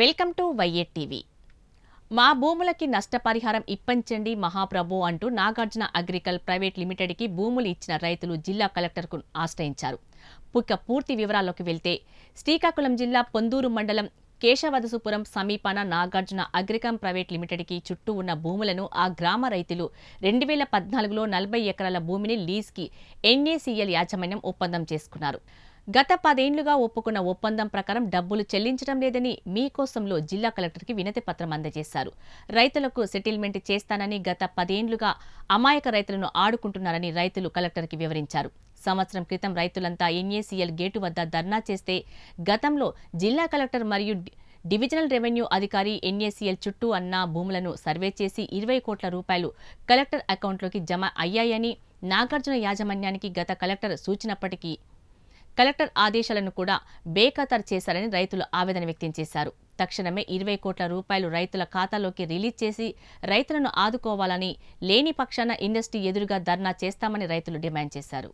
welcome to వైఎట్ TV మా భూములకి నష్టపరిహారం ఇప్పించండి మహాప్రభు అంటూ నాగార్జున అగ్రికల్ ప్రైవేట్ లిమిటెడ్కి భూములు ఇచ్చిన రైతులు జిల్లా కలెక్టర్కు ఆశ్రయించారు ఇక పూర్తి వివరాల్లోకి వెళ్తే శ్రీకాకుళం జిల్లా పొందూరు మండలం కేశవదసుపురం సమీపాన నాగార్జున అగ్రికం ప్రైవేట్ లిమిటెడ్కి చుట్టూ ఉన్న భూములను ఆ గ్రామ రైతులు రెండు వేల పద్నాలుగులో నలభై ఎకరాల భూమిని లీజ్కి ఎన్ఏసీఎల్ యాజమాన్యం ఒప్పందం చేసుకున్నారు గత పదేండ్లుగా ఒప్పుకున్న ఒప్పందం ప్రకారం డబ్బులు చెల్లించడం లేదని మీకోసంలో జిల్లా కలెక్టర్కి వినతి పత్రం అందజేశారు రైతులకు సెటిల్మెంట్ చేస్తానని గత పదేండ్లుగా అమాయక రైతులను ఆడుకుంటున్నారని రైతులు కలెక్టర్కి వివరించారు సంవత్సరం క్రితం రైతులంతా ఎన్ఏసీఎల్ గేటు వద్ద ధర్నా చేస్తే గతంలో జిల్లా కలెక్టర్ మరియు డివిజనల్ రెవెన్యూ అధికారి ఎన్ఏసీఎల్ చుట్టూ అన్న భూములను సర్వే చేసి ఇరవై కోట్ల రూపాయలు కలెక్టర్ అకౌంట్లోకి జమ అయ్యాయని నాగార్జున యాజమాన్యానికి గత కలెక్టర్ సూచినప్పటికీ కలెక్టర్ ఆదేశాలను కూడా బేఖతర్ చేశారని రైతులు ఆవేదన వ్యక్తం చేశారు తక్షణమే ఇరవై కోట్ల రూపాయలు రైతుల ఖాతాలోకి రిలీజ్ చేసి రైతులను ఆదుకోవాలని లేని పక్షాన ఇండస్ట్రీ ఎదురుగా ధర్నా చేస్తామని రైతులు డిమాండ్ చేశారు